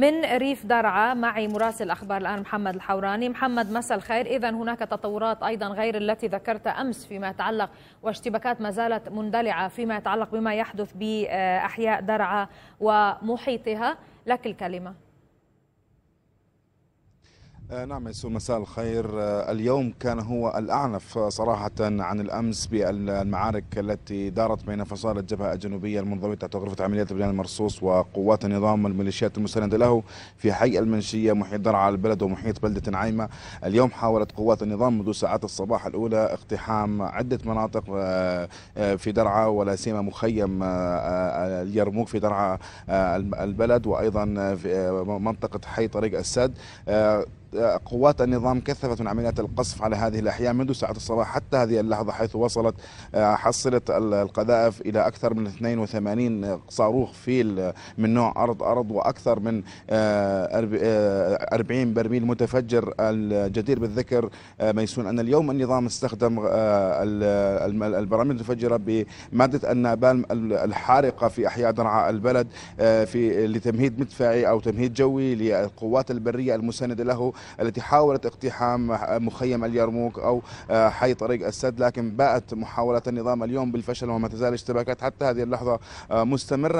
من ريف درعا معي مراسل أخبار الآن محمد الحوراني محمد مساء الخير إذا هناك تطورات أيضا غير التي ذكرت أمس فيما يتعلق واشتباكات ما زالت مندلعة فيما يتعلق بما يحدث بأحياء درعا ومحيطها لك الكلمة آه، نعم يسوع مساء الخير آه، اليوم كان هو الأعنف صراحة عن الأمس بالمعارك التي دارت بين فصائل الجبهة الجنوبية المنظمة تحت غرفة عمليات بلدان المرصوص وقوات النظام والميليشيات المساندة له في حي المنشية محيط درعا البلد ومحيط بلدة نعيمة اليوم حاولت قوات النظام منذ ساعات الصباح الأولى اقتحام عدة مناطق آه، في درعا ولا سيما مخيم اليرموك في درعا البلد وأيضا في منطقة حي طريق السد قوات النظام كثفت من عمليات القصف على هذه الأحياء منذ ساعة الصباح حتى هذه اللحظة حيث وصلت آه، حصلت القذائف إلى أكثر من 82 صاروخ فيل آه، من نوع أرض أرض وأكثر من 40 آه، برميل متفجر الجدير بالذكر ميسون أن اليوم النظام استخدم البراميل المتفجرة بمادة النابال الحارقة في أحياء درعا البلد في لتمهيد مدفعي أو تمهيد جوي للقوات البرية المساندة له التي حاولت اقتحام مخيم اليرموك أو آه، حي طريق السد لكن باءت محاولات النظام اليوم بالفشل وما تزال اشتباكات حتى هذه اللحظة آه، مستمرة